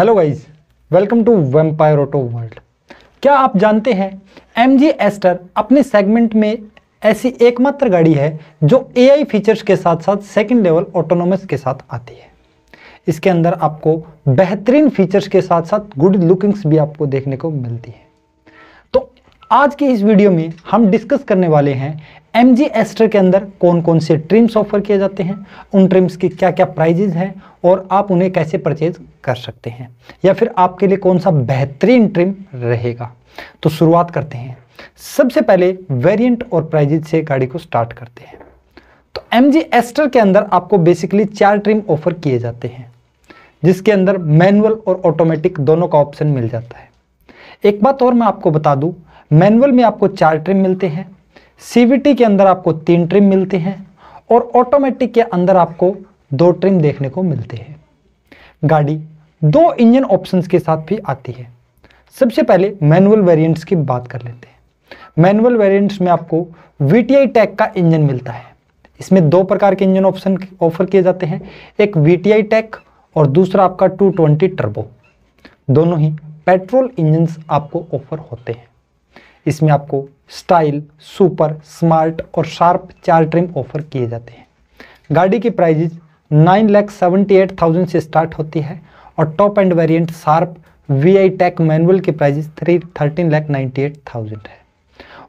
hello guys welcome to vampire auto world क्या आप जानते हैं एम जी एस्टर अपने सेगमेंट में ऐसी एकमात्र गाड़ी है जो एआई फीचर्स के साथ साथ सेकेंड लेवल ऑटोनोमस के साथ आती है इसके अंदर आपको बेहतरीन फीचर्स के साथ साथ गुड लुकिंग्स भी आपको देखने को मिलती है तो आज की इस वीडियो में हम डिस्कस करने वाले हैं एम जी एस्टर के अंदर कौन कौन से ट्रिम्स ऑफर किए जाते हैं उन ट्रिम्स के क्या क्या प्राइजेज हैं और आप उन्हें कैसे परचेज कर सकते हैं या फिर आपके लिए कौन सा बेहतरीन ट्रिम रहेगा तो शुरुआत करते हैं सबसे पहले वेरिएंट और प्राइजेज से गाड़ी को स्टार्ट करते हैं तो एम जी एस्टर के अंदर आपको बेसिकली चार ट्रिम ऑफर किए जाते हैं जिसके अंदर मैनुअल और ऑटोमेटिक दोनों का ऑप्शन मिल जाता है एक बात और मैं आपको बता दूं मैनुअल में आपको चार ट्रिम मिलते हैं सीवीटी के अंदर आपको तीन ट्रिम मिलते हैं और ऑटोमेटिक के अंदर आपको दो ट्रिम देखने को मिलते हैं गाड़ी दो इंजन ऑप्शंस के साथ भी आती है सबसे पहले मैनुअल वेरिएंट्स की बात कर लेते हैं मैनुअल वेरिएंट्स में आपको वी टी टैग का इंजन मिलता है इसमें दो प्रकार के इंजन ऑप्शन ऑफर किए जाते हैं एक वी टी टैग और दूसरा आपका 220 टर्बो दोनों ही पेट्रोल इंजन आपको ऑफर होते हैं इसमें आपको स्टाइल सुपर स्मार्ट और शार्प चार ट्रिम ऑफर किए जाते हैं गाड़ी की prices nine lakh seventy eight thousand से स्टार्ट होती है और top end variant sharp V I tech manual की prices three thirteen lakh ninety eight thousand है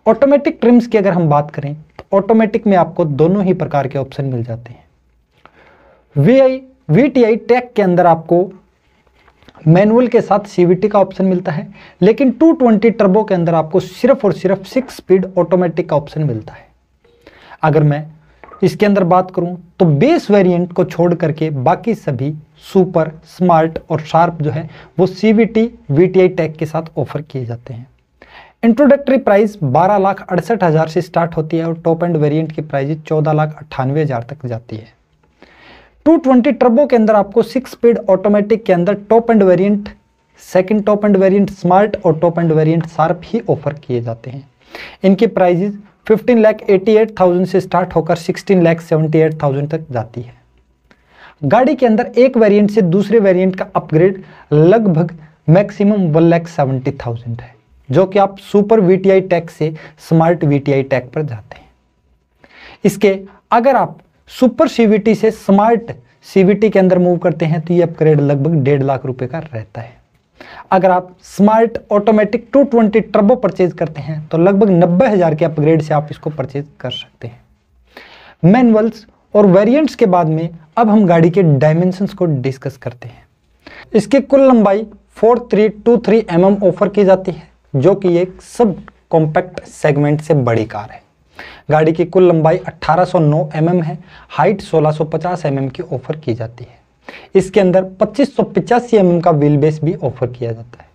ऑटोमेटिक ट्रिम्स की अगर हम बात करें तो ऑटोमेटिक में आपको दोनों ही प्रकार के ऑप्शन मिल जाते हैं V I V T I tech के अंदर आपको मैनुअल के साथ सीवीटी का ऑप्शन मिलता है लेकिन 220 टर्बो के अंदर आपको सिर्फ और सिर्फ सिक्स स्पीड ऑटोमेटिक का ऑप्शन मिलता है अगर मैं इसके अंदर बात करूं तो बेस वेरिएंट को छोड़ करके बाकी सभी सुपर स्मार्ट और शार्प जो है वो C V T V T I tech के साथ ऑफर किए जाते हैं इंट्रोडक्टरी प्राइस बारह लाख अड़सठ हज़ार से स्टार्ट होती है और टॉप एंड वेरिएंट की प्राइस चौदह लाख अट्ठानवे हज़ार तक जाती है 220 टर्बो के अंदर आपको सिक्स स्पीड ऑटोमेटिक के अंदर top end variant second top end variant smart और टॉप एंड वेरिएंट शार्प ही ऑफर किए जाते हैं इनके प्राइजेज 15 लाख 88,000 से स्टार्ट होकर 16 लाख 78,000 तक जाती है गाड़ी के अंदर एक वेरिएंट से दूसरे वेरिएंट का अपग्रेड लगभग maximum one lakh seventy thousand है जो कि आप super V T I tech से smart V T I tech पर जाते हैं इसके अगर आप सुपर सीवीटी से स्मार्ट सीवीटी के अंदर मूव करते हैं तो ये अपग्रेड लगभग डेढ़ लाख रुपए का रहता है अगर आप स्मार्ट ऑटोमेटिक 220 ट्रबो परचेज करते हैं तो लगभग नब्बे हज़ार के अपग्रेड से आप इसको परचेज कर सकते हैं मैनुअल्स और वेरिएंट्स के बाद में अब हम गाड़ी के डायमेंशन को डिस्कस करते हैं इसकी कुल लंबाई 4323 three two three M offer की जाती है जो कि एक सब कॉम्पैक्ट सेगमेंट से बड़ी कार है गाड़ी की कुल लंबाई 1809 mm है हाइट 1650 mm की ऑफर की जाती है इसके अंदर पच्चीस सौ mm का व्हील बेस भी ऑफर किया जाता है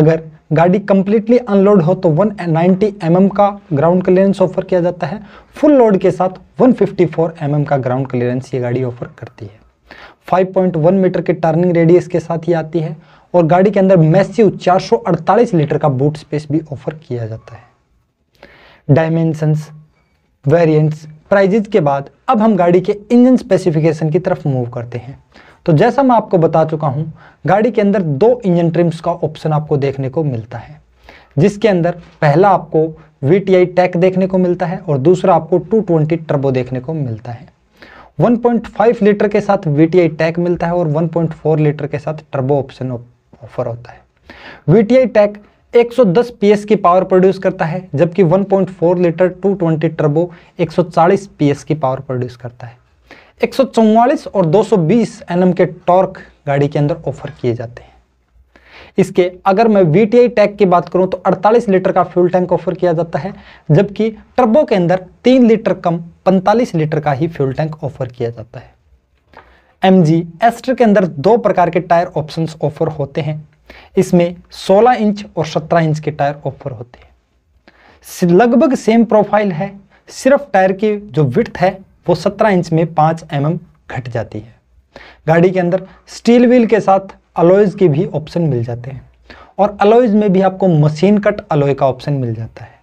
अगर गाड़ी कंप्लीटली अनलोड हो तो 190 mm का ग्राउंड क्लियरेंस ऑफर किया जाता है फुल लोड के साथ 154 mm का ग्राउंड क्लियरेंस ये गाड़ी ऑफर करती है 5.1 मीटर के टर्निंग रेडियस के साथ ही आती है और गाड़ी के अंदर मैसी चार लीटर का बूट स्पेस भी ऑफर किया जाता है डायमेंशंस वेरिएंट्स प्राइजेज के बाद अब हम गाड़ी के इंजन स्पेसिफिकेशन की तरफ मूव करते हैं तो जैसा मैं आपको बता चुका हूं गाड़ी के अंदर दो इंजन ट्रिम्स का ऑप्शन आपको देखने को मिलता है जिसके अंदर पहला आपको वी टी आई टैक देखने को मिलता है और दूसरा आपको 220 टर्बो देखने को मिलता है 1.5 लीटर के साथ वी टी आई टैक मिलता है और 1.4 लीटर के साथ टर्बो ऑप्शन ऑफर होता है V T I tech 110 PS की पावर प्रोड्यूस करता है जबकि 1.4 लीटर 220 ट्रबो एक सौ की पावर प्रोड्यूस करता है एक और 220 सौ के टॉर्क गाड़ी के अंदर ऑफर किए जाते हैं इसके अगर मैं वी टी टैग की बात करूं तो 48 लीटर का फ्यूल टैंक ऑफर किया जाता है जबकि ट्रबो के अंदर 3 लीटर कम 45 लीटर का ही फ्यूल टैंक ऑफर किया जाता है एम जी के अंदर दो प्रकार के टायर ऑप्शंस ऑफर होते हैं इसमें 16 इंच और 17 इंच के टायर ऑफर होते हैं लगभग सेम प्रोफाइल है सिर्फ टायर की जो विथ है वो 17 इंच में 5 एम mm घट जाती है गाड़ी के अंदर स्टील व्हील के साथ अलॉयज के भी ऑप्शन मिल जाते हैं और अलॉयज में भी आपको मशीन कट अलॉय का ऑप्शन मिल जाता है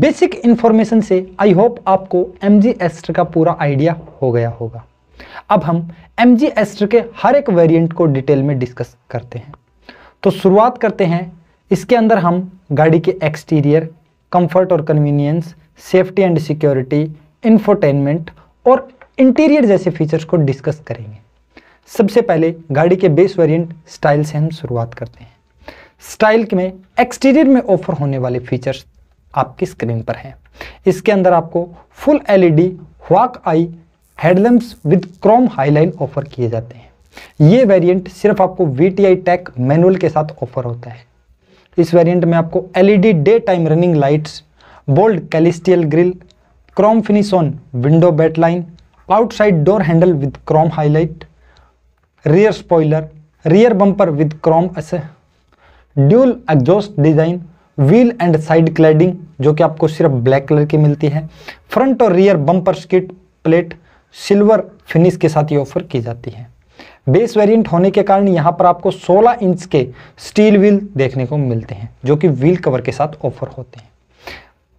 बेसिक इंफॉर्मेशन से आई होप आपको एम जी का पूरा आइडिया हो गया होगा अब हम एम जी एस्टर के हर एक वेरिएंट को डिटेल में डिस्कस करते हैं तो शुरुआत करते हैं इसके अंदर हम गाड़ी के एक्सटीरियर कंफर्ट और convenience safety and security infotainment और इंटीरियर जैसे फीचर्स को डिस्कस करेंगे सबसे पहले गाड़ी के बेस वेरियंट स्टाइल से हम शुरुआत करते हैं स्टाइल में एक्सटीरियर में ऑफर होने वाले फीचर्स आपकी स्क्रीन पर हैं इसके अंदर आपको full LED hawk I headlamp with chrome highline offer किए जाते हैं ये वेरिएंट सिर्फ आपको वीटीआई टैक मैनुअल के साथ ऑफर होता है इस वेरिएंट में आपको LED day time running lights bold celestial grille chrome finish on window belt line outside door handle with chrome highlight rear spoiler rear bumper with chrome dual exhaust design wheel and side cladding जो कि आपको सिर्फ black colour की मिलती है front और rear bumper skid plate silver finish के साथ ये ऑफर की जाती है बेस वेरिएंट होने के कारण यहाँ पर आपको 16 इंच के स्टील व्हील देखने को मिलते हैं जो कि व्हील कवर के साथ ऑफर होते हैं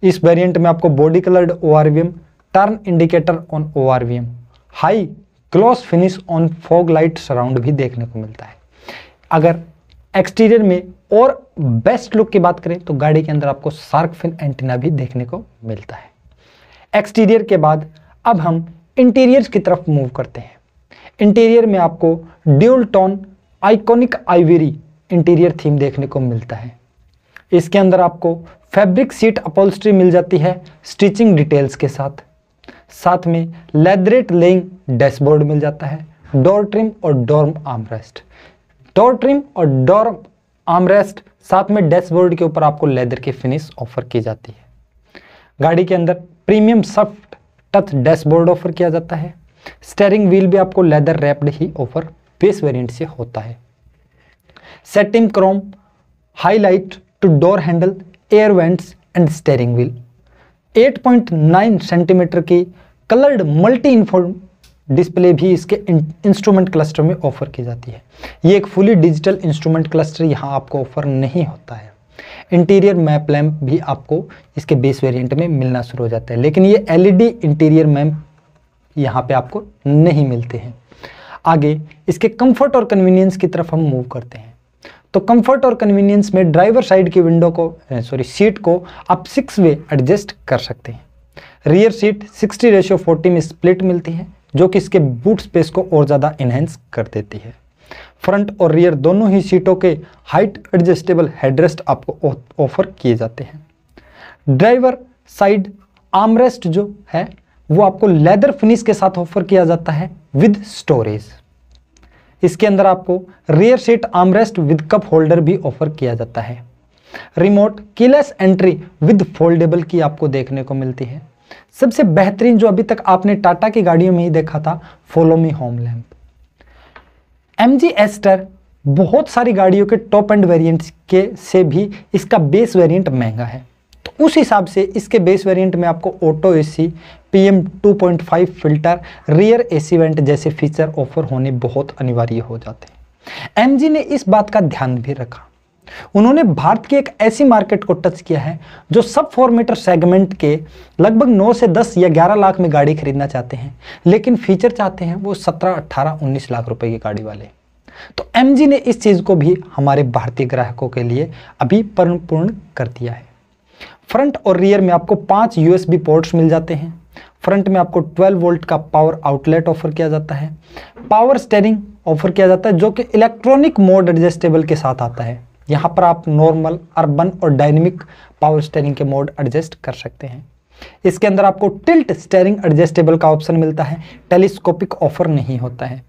इस वेरिएंट में आपको body coloured O turn indicator on O high gloss finish on fog light surround भी देखने को मिलता है अगर एक्सटीरियर में और बेस्ट लुक की बात करें तो गाड़ी के अंदर आपको शार्क फिन एंटीना भी देखने को मिलता है एक्सटीरियर के बाद अब हम इंटीरियर की तरफ मूव करते हैं इंटीरियर में आपको dual tone iconic ivory interior theme देखने को मिलता है इसके अंदर आपको फैब्रिक सीट अपोलस्ट्री मिल जाती है स्टिचिंग डिटेल्स के साथ साथ में लेदरेट लेइंग डैशबोर्ड मिल जाता है डोर ट्रिम और डोर्म आमरेस्ट डोर ट्रिम और डोर्म आमरेस्ट साथ में डैशबोर्ड के ऊपर आपको लेदर की फिनिश ऑफर की जाती है गाड़ी के अंदर premium soft touch dashboard offer किया जाता है स्टेयरिंग व्हील भी आपको लेदर रैप्ड ही ऑफर बेस वेरिएंट से होता है satin chrome highlight to door handle air vents and steering wheel 8.9 centimetre की कलर्ड मल्टी इन्फॉर्म डिस्प्ले भी इसके इंस्ट्रूमेंट क्लस्टर में ऑफर की जाती है ये एक फुली डिजिटल इंस्ट्रूमेंट क्लस्टर यहाँ आपको ऑफर नहीं होता है इंटीरियर मैप लैम्प भी आपको इसके बेस वेरिएंट में मिलना शुरू हो जाता है लेकिन ये एलईडी इंटीरियर मैप यहाँ पे आपको नहीं मिलते हैं आगे इसके कंफर्ट और कन्वीनियंस की तरफ हम मूव करते हैं तो कंफर्ट और कन्वीनियंस में ड्राइवर साइड की विंडो को सॉरी सीट को आप सिक्स वे एडजस्ट कर सकते हैं rear seat sixty ratio forty में स्प्लिट मिलती है जो कि इसके बूट स्पेस को और ज़्यादा इन्हेंस कर देती है फ्रंट और रियर दोनों ही सीटों के हाइट एडजस्टेबल हेडरेस्ट आपको ऑफर किए जाते हैं ड्राइवर साइड आर्मरेस्ट जो है वो आपको लेदर फिनिश के साथ ऑफर किया जाता है विद स्टोरेज इसके अंदर आपको rear seat armrest with cup holder भी ऑफर किया जाता है remote keyless entry with foldable key आपको देखने को मिलती है सबसे बेहतरीन जो अभी तक आपने टाटा की गाड़ियों में ही देखा था follow me home lamp M G Astor बहुत सारी गाड़ियों के टॉप एंड वेरिएंट्स के से भी इसका बेस वेरिएंट महंगा है तो उस हिसाब से इसके बेस वेरिएंट में आपको auto AC PM 2.5 filter rear AC vent जैसे फीचर ऑफर होने बहुत अनिवार्य हो जाते हैं जी ने इस बात का ध्यान भी रखा उन्होंने भारत की एक ऐसी मार्केट को टच किया है जो सब फोर मीटर सेगमेंट के लगभग 9 से 10 या 11 लाख में गाड़ी खरीदना चाहते हैं लेकिन फीचर चाहते हैं वो 17, 18, 19 लाख रुपए की गाड़ी वाले तो एम ने इस चीज़ को भी हमारे भारतीय ग्राहकों के लिए अभी परिपूर्ण कर दिया है फ्रंट और रियर में आपको पांच यूएसबी पोर्ट्स मिल जाते हैं फ्रंट में आपको 12 वोल्ट का पावर आउटलेट ऑफर किया जाता है पावर स्टेरिंग ऑफर किया जाता है जो कि इलेक्ट्रॉनिक मोड एडजस्टेबल के साथ आता है यहाँ पर आप नॉर्मल अर्बन और डायनेमिक पावर स्टेरिंग के मोड एडजस्ट कर सकते हैं इसके अंदर आपको टिल्ट स्टेरिंग एडजस्टेबल का ऑप्शन मिलता है टेलीस्कोपिक ऑफर नहीं होता है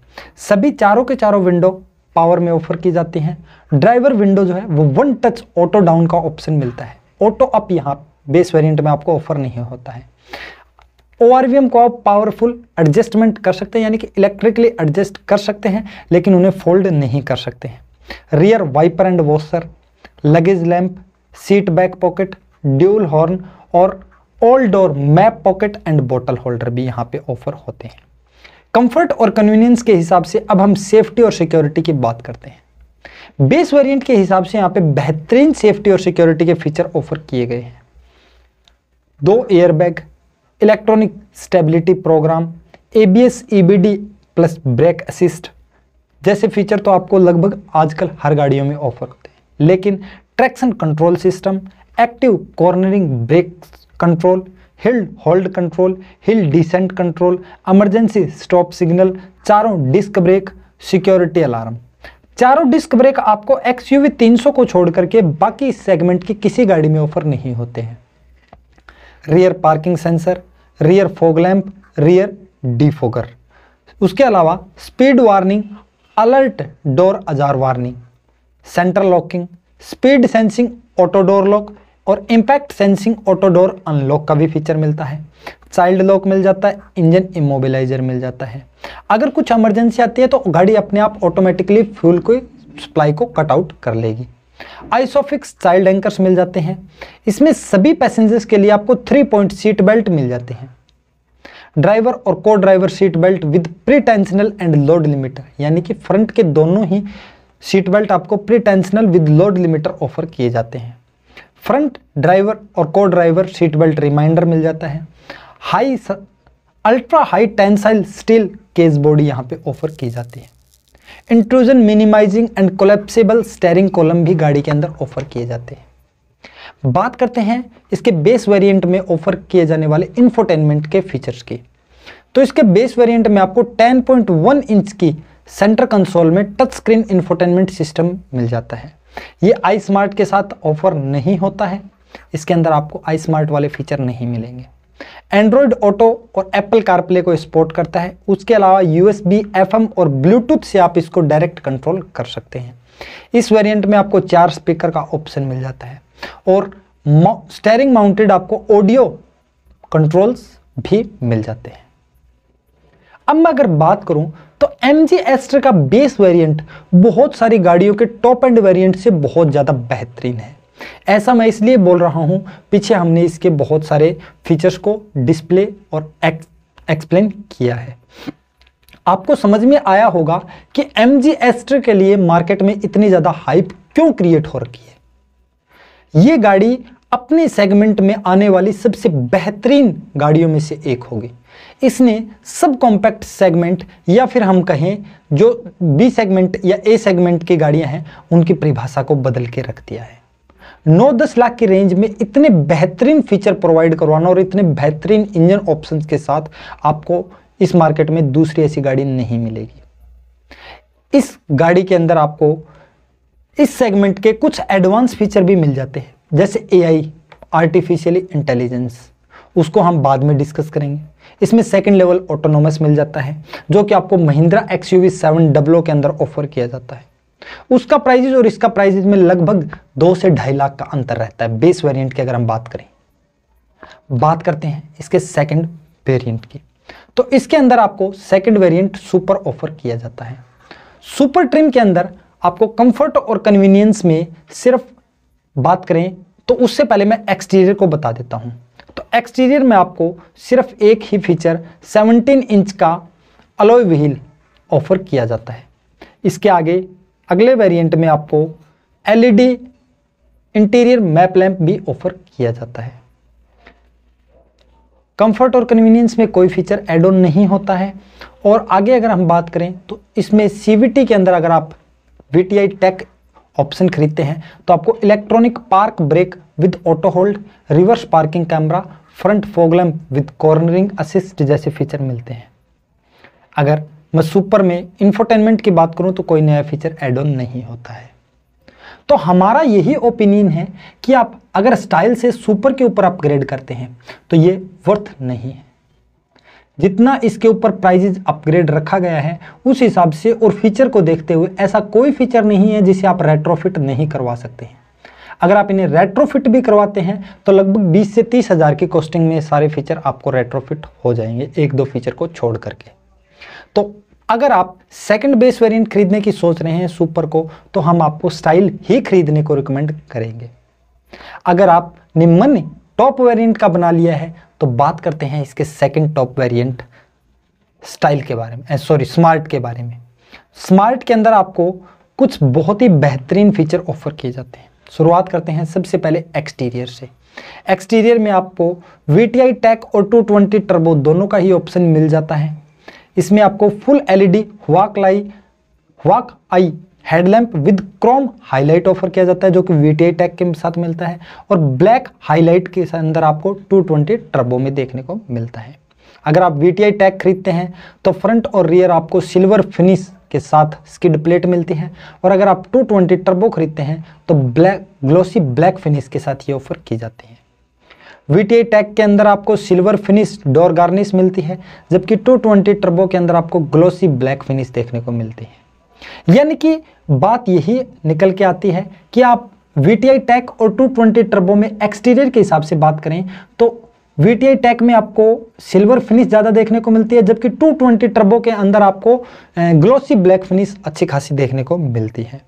सभी चारों के चारों विंडो पावर में ऑफर की जाती हैं ड्राइवर विंडो जो है वो वन टच ऑटो डाउन का ऑप्शन मिलता है ऑटो अप यहाँ बेस वेरियंट में आपको ऑफर नहीं होता है ओ को आप पावरफुल एडजस्टमेंट कर सकते हैं यानी कि इलेक्ट्रिकली एडजस्ट कर सकते हैं लेकिन उन्हें फोल्ड नहीं कर सकते हैं rear wiper and washer luggage lamp seat back pocket dual horn और all door map pocket and bottle holder भी यहाँ पे ऑफर होते हैं कंफर्ट और कन्वीनियंस के हिसाब से अब हम सेफ्टी और सिक्योरिटी की बात करते हैं बेस वेरिएंट के हिसाब से यहाँ पे बेहतरीन सेफ्टी और सिक्योरिटी के फीचर ऑफर किए गए हैं दो airbag electronic stability program ABS EBD plus brake assist जैसे फीचर तो आपको लगभग आजकल हर गाड़ियों में ऑफर होते हैं लेकिन traction control system active cornering brake control hill hold control hill descent control emergency stop signal चारों डिस्क ब्रेक सिक्योरिटी अलार्म चारों डिस्क ब्रेक आपको एक्स यू 300 को छोड़कर के बाकी सेगमेंट की किसी गाड़ी में ऑफर नहीं होते हैं rear parking sensor rear fog lamp rear defogger उसके अलावा speed warning alert door ajar warning centre locking speed sensing auto door lock और impact sensing auto door unlock का भी फीचर मिलता है चाइल्ड लॉक मिल जाता है इंजन इमोबिलाइजर मिल जाता है अगर कुछ इमरजेंसी आती है तो गाड़ी अपने आप ऑटोमेटिकली फ्यूल को सप्लाई को कट आउट कर लेगी आइसोफिक्स चाइल्ड एंकर्स मिल जाते हैं इसमें सभी पैसेंजर्स के लिए आपको थ्री पॉइंट सीट बेल्ट मिल जाते हैं ड्राइवर और को driver seat belt with pre tensioner and load limiter यानी कि फ्रंट के दोनों ही सीट बेल्ट आपको pre tensioner with load limiter offer किए जाते हैं फ्रंट ड्राइवर और को ड्राइवर सीट बेल्ट रिमाइंडर मिल जाता है high ultra high tensile steel cage body यहाँ पे ऑफर की जाती है intrusion minimising and collapsible steering column भी गाड़ी के अंदर ऑफर किए जाते हैं बात करते हैं इसके बेस वेरिएंट में ऑफर किए जाने वाले इंफोटेनमेंट के फीचर्स की तो इसके बेस वेरिएंट में आपको 10.1 इंच की सेंटर कंसोल में टच स्क्रीन इंफोटेनमेंट सिस्टम मिल जाता है ये आई स्मार्ट के साथ ऑफर नहीं होता है इसके अंदर आपको आई स्मार्ट वाले फीचर नहीं मिलेंगे एंड्रॉयड ऑटो और एप्पल कारप्ले को सपोर्ट करता है उसके अलावा यू एस और ब्लूटूथ से आप इसको डायरेक्ट कंट्रोल कर सकते हैं इस वेरिएंट में आपको चार स्पीकर का ऑप्शन मिल जाता है और स्टेयरिंग माउंटेड आपको ऑडियो कंट्रोल्स भी मिल जाते हैं अब मैं अगर बात करूं तो एम जी एस्टर का बेस वेरिएंट बहुत सारी गाड़ियों के टॉप एंड वेरिएंट से बहुत ज़्यादा बेहतरीन है ऐसा मैं इसलिए बोल रहा हूं पीछे हमने इसके बहुत सारे फीचर्स को डिस्प्ले और एक्सप्लेन किया है आपको समझ में आया होगा कि एम जी एस्टर के लिए मार्केट में इतनी ज़्यादा हाइप क्यों क्रिएट हो रखी है ये गाड़ी अपने सेगमेंट में आने वाली सबसे बेहतरीन गाड़ियों में से एक होगी इसने सब कॉम्पैक्ट सेगमेंट या फिर हम कहें जो बी सेगमेंट या ए सेगमेंट की गाड़ियां हैं उनकी परिभाषा को बदल के रख दिया है नौ दस लाख की रेंज में इतने बेहतरीन फीचर प्रोवाइड करवाना और इतने बेहतरीन इंजन ऑप्शन के साथ आपको इस मार्केट में दूसरी ऐसी गाड़ी नहीं मिलेगी इस गाड़ी के अंदर आपको इस सेगमेंट के कुछ एडवांस फीचर भी मिल जाते हैं जैसे एआई आर्टिफिशियली इंटेलिजेंस उसको हम बाद में डिस्कस करेंगे इसमें सेकेंड लेवल ऑटोनोमस मिल जाता है जो कि आपको महिंद्रा एक्स यू के अंदर ऑफर किया जाता है उसका प्राइजेज और इसका प्राइजेज में लगभग दो से ढाई लाख का अंतर रहता है बेस वेरियंट की अगर हम बात करें बात करते हैं इसके सेकेंड वेरियंट की तो इसके अंदर आपको सेकेंड वेरियंट सुपर ऑफर किया जाता है सुपर ट्रिम के अंदर आपको कंफर्ट और कन्वीनियंस में सिर्फ बात करें तो उससे पहले मैं एक्सटीरियर को बता देता हूं तो एक्सटीरियर में आपको सिर्फ एक ही फीचर 17 इंच का अलॉय व्हील ऑफर किया जाता है इसके आगे अगले वेरिएंट में आपको एलईडी इंटीरियर मैप लैंप भी ऑफर किया जाता है कंफर्ट और कन्वीनियंस में कोई फीचर एड ऑन नहीं होता है और आगे अगर हम बात करें तो इसमें सी के अंदर अगर आप वी टेक ऑप्शन खरीदते हैं तो आपको electronic park brake with auto hold reverse parking camera front fog lamp with cornering assist जैसे फीचर मिलते हैं अगर मैं सुपर में इंफोटेनमेंट की बात करूं तो कोई नया फीचर एड ऑन नहीं होता है तो हमारा यही ओपिनियन है कि आप अगर स्टाइल से सुपर के ऊपर अपग्रेड करते हैं तो ये वर्थ नहीं है जितना इसके ऊपर प्राइजेज अपग्रेड रखा गया है उस हिसाब से और फीचर को देखते हुए ऐसा कोई फीचर नहीं है जिसे आप रेट्रोफिट नहीं करवा सकते हैं अगर आप इन्हें रेट्रोफिट भी करवाते हैं तो लगभग बीस से तीस हज़ार की कॉस्टिंग में सारे फीचर आपको रेट्रोफिट हो जाएंगे एक दो फीचर को छोड़ करके तो अगर आप सेकंड बेस वेरिएंट खरीदने की सोच रहे हैं सुपर को तो हम आपको स्टाइल ही खरीदने को रिकमेंड करेंगे अगर आप निम्न टॉप वेरिएंट का बना लिया है तो बात करते हैं इसके सेकंड टॉप वेरिएंट स्टाइल के बारे में सॉरी eh, स्मार्ट के बारे में स्मार्ट के अंदर आपको कुछ बहुत ही बेहतरीन फीचर ऑफर किए जाते हैं शुरुआत करते हैं सबसे पहले एक्सटीरियर से एक्सटीरियर में आपको वी टी आई टैक और टू ट्वेंटी टर्बो दोनों का ही ऑप्शन मिल जाता है इसमें आपको फुल एलईडी वाक लाई वाक आई headlamp with chrome highlight offer किया जाता है जो कि वी टी आई टैक के साथ मिलता है और ब्लैक हाईलाइट के अंदर आपको टू ट्वेंटी टर्बो में देखने को मिलता है अगर आप वी टी आई टैग खरीदते हैं तो फ्रंट और रियर आपको सिल्वर फिनिश के साथ स्किड प्लेट मिलती है और अगर आप 220 टर्बो खरीदते हैं तो ब्लैक ग्लोसी ब्लैक फिनिश के साथ ये ऑफर की जाती है वी टी टैग के अंदर आपको सिल्वर फिनिश डोर गार्निश मिलती है जबकि 220 टर्बो के अंदर आपको ग्लोसी ब्लैक फिनिश देखने को मिलती है यानी कि बात यही निकल के आती है कि आप वी टी टैग और 220 टर्बो में एक्सटीरियर के हिसाब से बात करें तो वी टी टेक में आपको सिल्वर फिनिश ज़्यादा देखने को मिलती है जबकि 220 ट्रबो के अंदर आपको ग्लोसी ब्लैक फिनिश अच्छी खासी देखने को मिलती है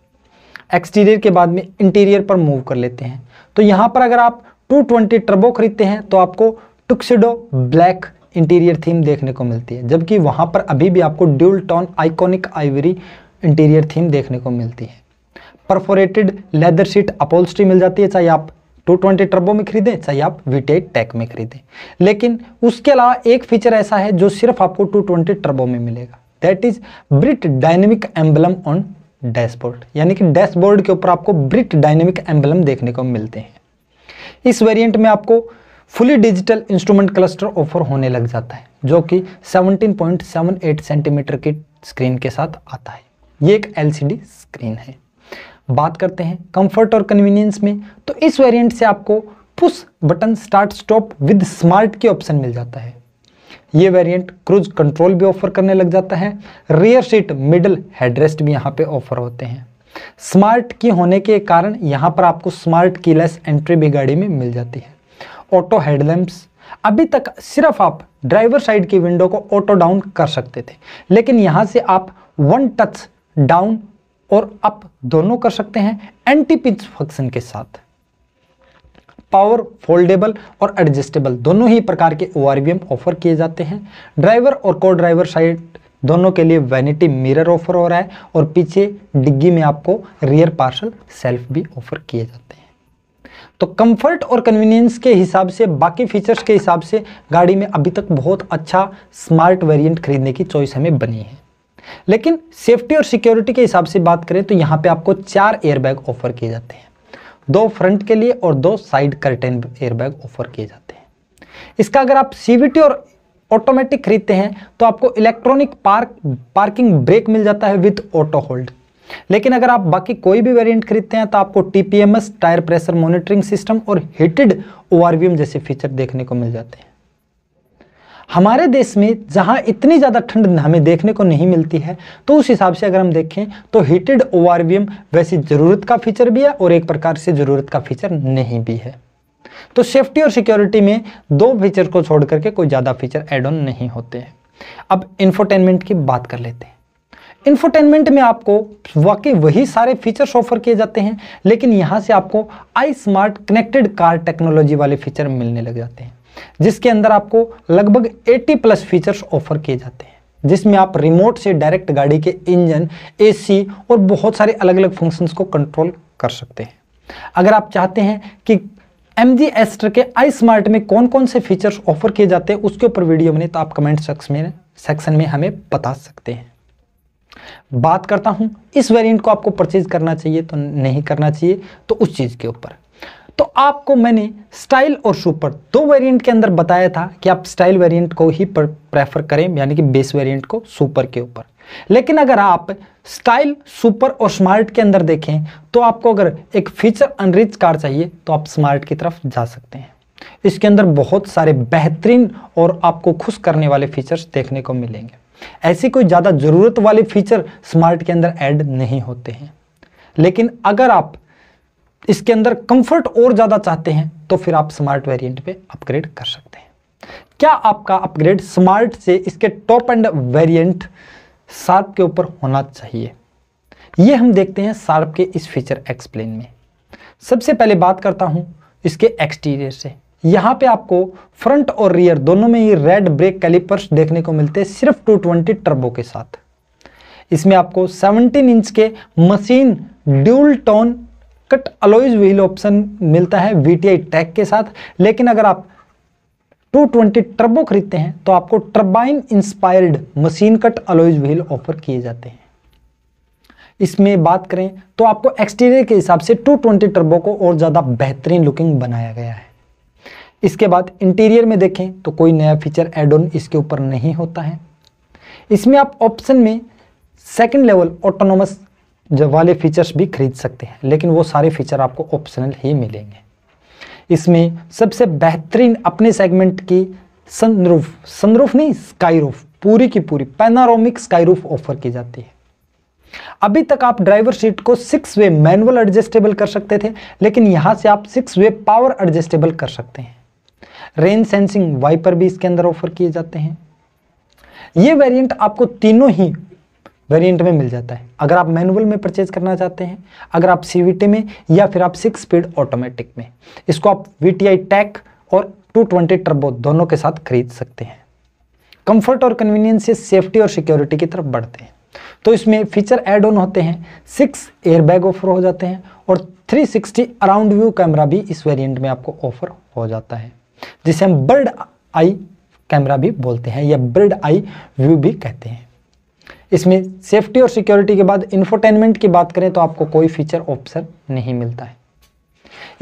एक्सटीरियर के बाद में इंटीरियर पर मूव कर लेते हैं तो यहाँ पर अगर आप 220 ट्रबो खरीदते हैं तो आपको टुक्सिडो ब्लैक इंटीरियर थीम देखने को मिलती है जबकि वहाँ पर अभी भी आपको dual tone iconic ivory interior theme देखने को मिलती है परफोरेटेड लेदर सीट अपोल्स्ट्री मिल जाती है चाहे आप ट्वेंटी ट्रबो में खरीदें चाहे आप वीटे टैक e में खरीदें लेकिन उसके अलावा एक फीचर ऐसा है जो सिर्फ आपको टू ट्वेंटी ट्रबो में मिलेगा that is Brit dynamic emblem on dashboard यानी कि डैशबोर्ड के ऊपर आपको ब्रिट डायनेमिक एम्बलम देखने को मिलते हैं इस वेरियंट में आपको fully digital instrument cluster offer होने लग जाता है जो कि सेवनटीन सेंटीमीटर की स्क्रीन के साथ आता है ये एक एलसीडी स्क्रीन है बात करते हैं कंफर्ट और कन्वीनियंस में तो इस वेरिएंट से आपको push button start stop with smart के ऑप्शन मिल जाता है ये वेरिएंट क्रूज कंट्रोल भी ऑफर करने लग जाता है रियर सीट मिडल हेडरेस्ट भी यहाँ पे ऑफर होते हैं स्मार्ट की होने के कारण यहाँ पर आपको स्मार्ट कीलेस एंट्री भी गाड़ी में मिल जाती है ऑटो हेडलैम्प्स अभी तक सिर्फ आप ड्राइवर साइड की विंडो को ऑटो डाउन कर सकते थे लेकिन यहाँ से आप वन टच डाउन और अप दोनों कर सकते हैं एंटी पिच फंक्शन के साथ पावर फोल्डेबल और एडजस्टेबल दोनों ही प्रकार के ओ ऑफर किए जाते हैं ड्राइवर और को ड्राइवर साइड दोनों के लिए वैनिटी मिरर ऑफर हो रहा है और पीछे डिग्गी में आपको रियर पार्सल सेल्फ भी ऑफर किए जाते हैं तो कंफर्ट और कन्वीनियंस के हिसाब से बाकी फीचर्स के हिसाब से गाड़ी में अभी तक बहुत अच्छा स्मार्ट वेरिएंट खरीदने की चॉइस हमें बनी है लेकिन सेफ्टी और सिक्योरिटी के हिसाब से बात करें तो यहाँ पे आपको चार एयरबैग ऑफर किए जाते हैं दो फ्रंट के लिए और दो साइड कर्टेन एयरबैग ऑफर किए जाते हैं इसका अगर आप सीवीटी और ऑटोमेटिक खरीदते हैं तो आपको इलेक्ट्रॉनिक पार्क पार्किंग ब्रेक मिल जाता है विथ ऑटो होल्ड लेकिन अगर आप बाकी कोई भी वेरिएंट खरीदते हैं तो आपको TPMS tyre pressure monitoring system और हीटेड ओ जैसे फीचर देखने को मिल जाते हैं हमारे देश में जहाँ इतनी ज़्यादा ठंड हमें देखने को नहीं मिलती है तो उस हिसाब से अगर हम देखें तो हीटेड ओ वैसी ज़रूरत का फीचर भी है और एक प्रकार से ज़रूरत का फीचर नहीं भी है तो सेफ्टी और सिक्योरिटी में दो फीचर को छोड़ करके कोई ज़्यादा फीचर एड ऑन नहीं होते हैं अब इन्फोटेनमेंट की बात कर लेते हैं इन्फोटेनमेंट में आपको वाकई वही सारे फीचर्स ऑफर किए जाते हैं लेकिन यहाँ से आपको i smart connected car technology वाले फीचर मिलने लग जाते हैं जिसके अंदर आपको लगभग 80 प्लस फीचर्स ऑफर किए जाते हैं जिसमें आप रिमोट से डायरेक्ट गाड़ी के इंजन एसी और बहुत सारे अलग अलग फंक्शंस को कंट्रोल कर सकते हैं अगर आप चाहते हैं कि एम जी एस्टर के आई स्मार्ट में कौन कौन से फीचर्स ऑफर किए जाते हैं उसके ऊपर वीडियो बने तो आप कमेंट में सेक्शन में हमें बता सकते हैं बात करता हूं इस वेरिएंट को आपको परचेज करना चाहिए तो नहीं करना चाहिए तो उस चीज़ के ऊपर तो आपको मैंने स्टाइल और सुपर दो वेरिएंट के अंदर बताया था कि आप स्टाइल वेरिएंट को ही प्रेफर करें यानी कि बेस वेरिएंट को सुपर के ऊपर लेकिन अगर आप स्टाइल सुपर और स्मार्ट के अंदर देखें तो आपको अगर एक फीचर अनरिच कार चाहिए तो आप स्मार्ट की तरफ जा सकते हैं इसके अंदर बहुत सारे बेहतरीन और आपको खुश करने वाले फीचर्स देखने को मिलेंगे ऐसी कोई ज़्यादा ज़रूरत वाले फीचर स्मार्ट के अंदर ऐड नहीं होते हैं लेकिन अगर आप इसके अंदर कंफर्ट और ज़्यादा चाहते हैं तो फिर आप स्मार्ट वेरिएंट पे अपग्रेड कर सकते हैं क्या आपका अपग्रेड स्मार्ट से इसके टॉप एंड वेरिएंट सार्प के ऊपर होना चाहिए यह हम देखते हैं सार्प के इस फीचर एक्सप्लेन में सबसे पहले बात करता हूं इसके एक्सटीरियर से यहां पे आपको फ्रंट और रियर दोनों में ही रेड ब्रेक कैलिपर्स देखने को मिलते हैं सिर्फ 220 ट्वेंटी टर्बो के साथ इसमें आपको 17 इंच के machine dual tone cut alloys wheel option मिलता है वी टी टैग के साथ लेकिन अगर आप 220 टर्बो खरीदते हैं तो आपको turbine inspired machine cut alloys wheel offer किए जाते हैं इसमें बात करें तो आपको एक्सटीरियर के हिसाब से 220 टर्बो को और ज़्यादा बेहतरीन लुकिंग बनाया गया है इसके बाद इंटीरियर में देखें तो कोई नया फीचर एड ऑन इसके ऊपर नहीं होता है इसमें आप ऑप्शन में सेकंड लेवल ऑटोनोमस जब वाले फीचर्स भी खरीद सकते हैं लेकिन वो सारे फीचर आपको ऑप्शनल ही मिलेंगे इसमें सबसे बेहतरीन अपने सेगमेंट की सनरूफ सनरूफ नहीं स्काई रूफ पूरी की पूरी पैनारोमिक स्काई रूफ ऑफर की जाती है अभी तक आप ड्राइवर सीट को सिक्स वे मैनुअल एडजस्टेबल कर सकते थे लेकिन यहां से आप सिक्स वे पावर एडजस्टेबल कर सकते हैं रेन सेंसिंग वाइपर भी इसके अंदर ऑफर किए जाते हैं ये वेरिएंट आपको तीनों ही वेरिएंट में मिल जाता है अगर आप मैनुअल में परचेज करना चाहते हैं अगर आप सी में या फिर आप सिक्स स्पीड ऑटोमेटिक में इसको आप वीटीआई टैक और 220 टर्बो दोनों के साथ खरीद सकते हैं कंफर्ट और कन्वीनियंस से सेफ्टी और सिक्योरिटी की तरफ बढ़ते हैं तो इसमें फीचर एड ऑन होते हैं सिक्स एयरबैग ऑफर हो जाते हैं और सिक्सटी अराउंड व्यू कैमरा भी इस वेरियंट में आपको ऑफर हो जाता है जिसे हम बर्ड आई कैमरा भी बोलते हैं या बर्ड आई व्यू भी कहते हैं इसमें सेफ्टी और सिक्योरिटी के बाद इन्फोटेनमेंट की बात करें तो आपको कोई फीचर ऑप्शन नहीं मिलता है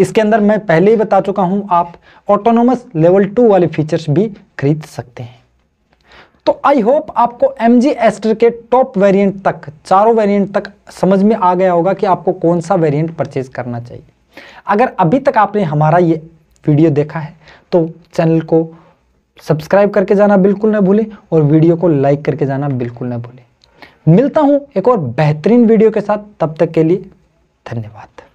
इसके अंदर मैं पहले ही बता चुका हूं आप ऑटोनोमस लेवल टू वाले फीचर्स भी खरीद सकते हैं तो आई होप आपको एम जी एस्टर के टॉप वेरिएंट तक चारों वेरिएंट तक समझ में आ गया होगा कि आपको कौन सा वेरिएंट परचेज करना चाहिए अगर अभी तक आपने हमारा ये वीडियो देखा है तो चैनल को सब्सक्राइब करके जाना बिल्कुल ना भूलें और वीडियो को लाइक करके जाना बिल्कुल ना भूलें मिलता हूं एक और बेहतरीन वीडियो के साथ तब तक के लिए धन्यवाद